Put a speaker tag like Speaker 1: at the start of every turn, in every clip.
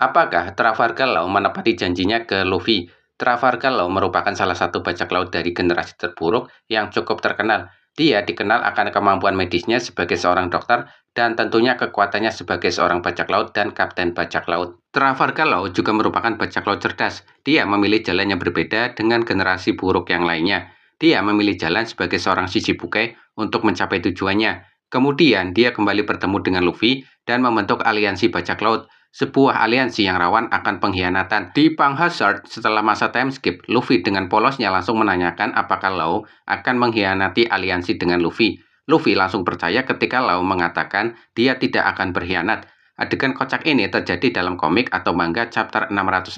Speaker 1: Apakah Trafalgar Law menepati janjinya ke Luffy? Trafalgar Law merupakan salah satu bajak laut dari generasi terburuk yang cukup terkenal. Dia dikenal akan kemampuan medisnya sebagai seorang dokter dan tentunya kekuatannya sebagai seorang bajak laut dan kapten bajak laut. Trafalgar Law juga merupakan bajak laut cerdas. Dia memilih jalan yang berbeda dengan generasi buruk yang lainnya. Dia memilih jalan sebagai seorang sisi buke untuk mencapai tujuannya. Kemudian dia kembali bertemu dengan Luffy dan membentuk aliansi bajak laut sebuah aliansi yang rawan akan pengkhianatan. Di Hazard setelah masa time skip Luffy dengan polosnya langsung menanyakan apakah Lau akan mengkhianati aliansi dengan Luffy. Luffy langsung percaya ketika Lau mengatakan dia tidak akan berkhianat. Adegan kocak ini terjadi dalam komik atau manga chapter 667.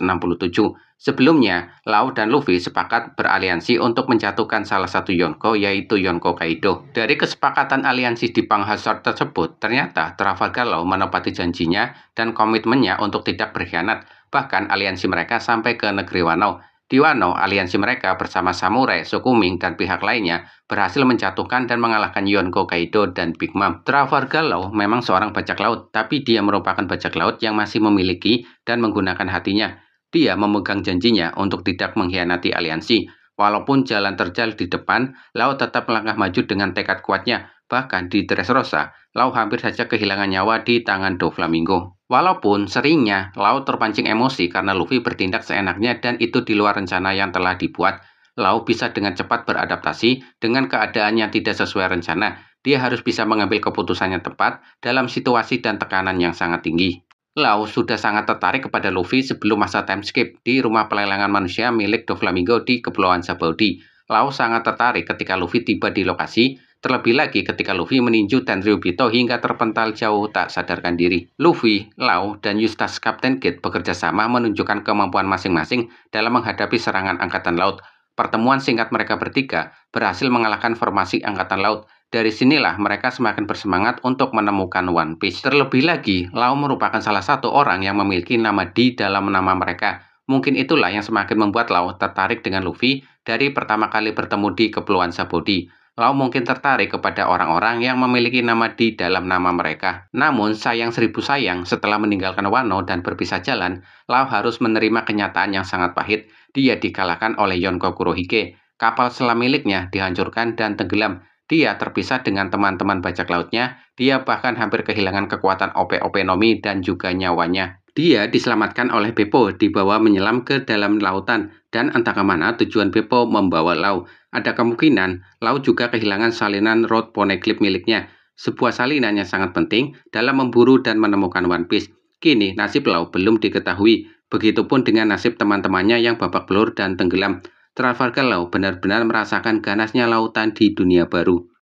Speaker 1: Sebelumnya, Lau dan Luffy sepakat beraliansi untuk menjatuhkan salah satu Yonko yaitu Yonko Kaido. Dari kesepakatan aliansi di Pang Hazard tersebut, ternyata Trafalgar Law menepati janjinya dan komitmennya untuk tidak berkhianat. Bahkan aliansi mereka sampai ke negeri Wano di Wano, aliansi mereka bersama samurai, Sukuming, dan pihak lainnya berhasil menjatuhkan dan mengalahkan Yonko Kaido dan Big Mom. Trafalgar Law memang seorang bajak laut, tapi dia merupakan bajak laut yang masih memiliki dan menggunakan hatinya. Dia memegang janjinya untuk tidak mengkhianati aliansi. Walaupun jalan terjal di depan, Lau tetap melangkah maju dengan tekad kuatnya. Bahkan di Dressrosa, Lau hampir saja kehilangan nyawa di tangan Doflamingo. Walaupun seringnya Lau terpancing emosi karena Luffy bertindak seenaknya dan itu di luar rencana yang telah dibuat, Lau bisa dengan cepat beradaptasi dengan keadaan yang tidak sesuai rencana. Dia harus bisa mengambil keputusannya tepat dalam situasi dan tekanan yang sangat tinggi. Lau sudah sangat tertarik kepada Luffy sebelum masa time skip di rumah pelelangan manusia milik Doflamingo di Kepulauan Sabaudi. Lau sangat tertarik ketika Luffy tiba di lokasi Terlebih lagi ketika Luffy meninju Tenryubito hingga terpental jauh tak sadarkan diri. Luffy, Lau, dan Eustace Captain Kid bekerja sama menunjukkan kemampuan masing-masing dalam menghadapi serangan Angkatan Laut. Pertemuan singkat mereka bertiga berhasil mengalahkan formasi Angkatan Laut dari sinilah mereka semakin bersemangat untuk menemukan One Piece. Terlebih lagi, Lau merupakan salah satu orang yang memiliki nama di dalam nama mereka. Mungkin itulah yang semakin membuat Lau tertarik dengan Luffy dari pertama kali bertemu di Kepulauan Sabodi. Lau mungkin tertarik kepada orang-orang yang memiliki nama di dalam nama mereka. Namun, sayang seribu sayang, setelah meninggalkan Wano dan berpisah jalan, Lau harus menerima kenyataan yang sangat pahit. Dia dikalahkan oleh Yonko Kurohige. Kapal selam miliknya dihancurkan dan tenggelam. Dia terpisah dengan teman-teman bajak lautnya. Dia bahkan hampir kehilangan kekuatan OP-OP Nomi dan juga nyawanya. Dia diselamatkan oleh Beppo dibawa menyelam ke dalam lautan dan entah kemana tujuan Beppo membawa Lau. Ada kemungkinan Lau juga kehilangan salinan road Poneglyph miliknya, sebuah salinan yang sangat penting dalam memburu dan menemukan One Piece. Kini nasib Lau belum diketahui, begitupun dengan nasib teman-temannya yang babak belur dan tenggelam. Trafalgar Lau benar-benar merasakan ganasnya lautan di dunia baru.